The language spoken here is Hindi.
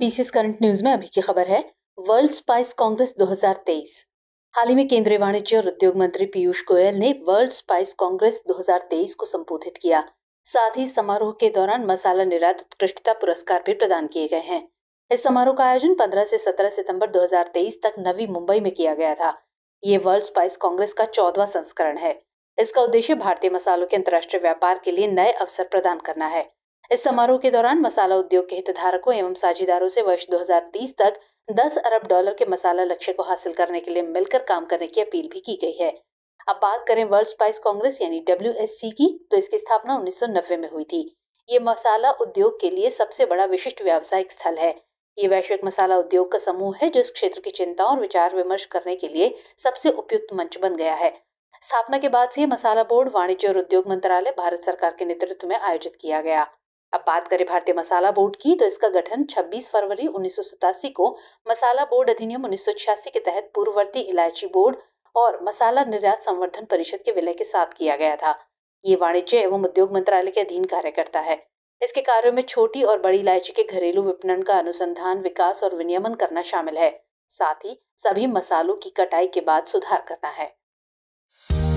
पीसीएस करंट न्यूज में अभी की खबर है वर्ल्ड स्पाइस कांग्रेस 2023 हाल ही में केंद्रीय वाणिज्य और उद्योग मंत्री पीयूष गोयल ने वर्ल्ड स्पाइस कांग्रेस 2023 को संबोधित किया साथ ही समारोह के दौरान मसाला निर्यात उत्कृष्टता पुरस्कार भी प्रदान किए गए हैं इस समारोह का आयोजन 15 से 17 सितंबर 2023 तक नवी मुंबई में किया गया था ये वर्ल्ड स्पाइस कांग्रेस का चौदवा संस्करण है इसका उद्देश्य भारतीय मसालों के अंतर्राष्ट्रीय व्यापार के लिए नए अवसर प्रदान करना है इस समारोह के दौरान मसाला उद्योग के हितधारकों एवं साझेदारों से वर्ष 2030 तक 10 अरब डॉलर के मसाला लक्ष्य को हासिल करने के लिए मिलकर काम करने की अपील भी की गई है अब बात करें वर्ल्ड स्पाइस कांग्रेस यानी डब्ल्यू की तो इसकी स्थापना उन्नीस में हुई थी ये मसाला उद्योग के लिए सबसे बड़ा विशिष्ट व्यावसायिक स्थल है ये वैश्विक मसाला उद्योग का समूह है जो इस क्षेत्र की चिंताओं और विचार विमर्श करने के लिए सबसे उपयुक्त मंच बन गया है स्थापना के बाद से मसाला बोर्ड वाणिज्य और उद्योग मंत्रालय भारत सरकार के नेतृत्व में आयोजित किया गया अब बात करें भारतीय मसाला बोर्ड की तो इसका गठन 26 फरवरी उन्नीस को मसाला बोर्ड अधिनियम उन्नीस के तहत पूर्ववर्ती इलायची बोर्ड और मसाला निर्यात संवर्धन परिषद के विलय के साथ किया गया था ये वाणिज्य एवं उद्योग मंत्रालय के अधीन कार्य करता है इसके कार्यों में छोटी और बड़ी इलायची के घरेलू विपणन का अनुसंधान विकास और विनियमन करना शामिल है साथ ही सभी मसालों की कटाई के बाद सुधार करना है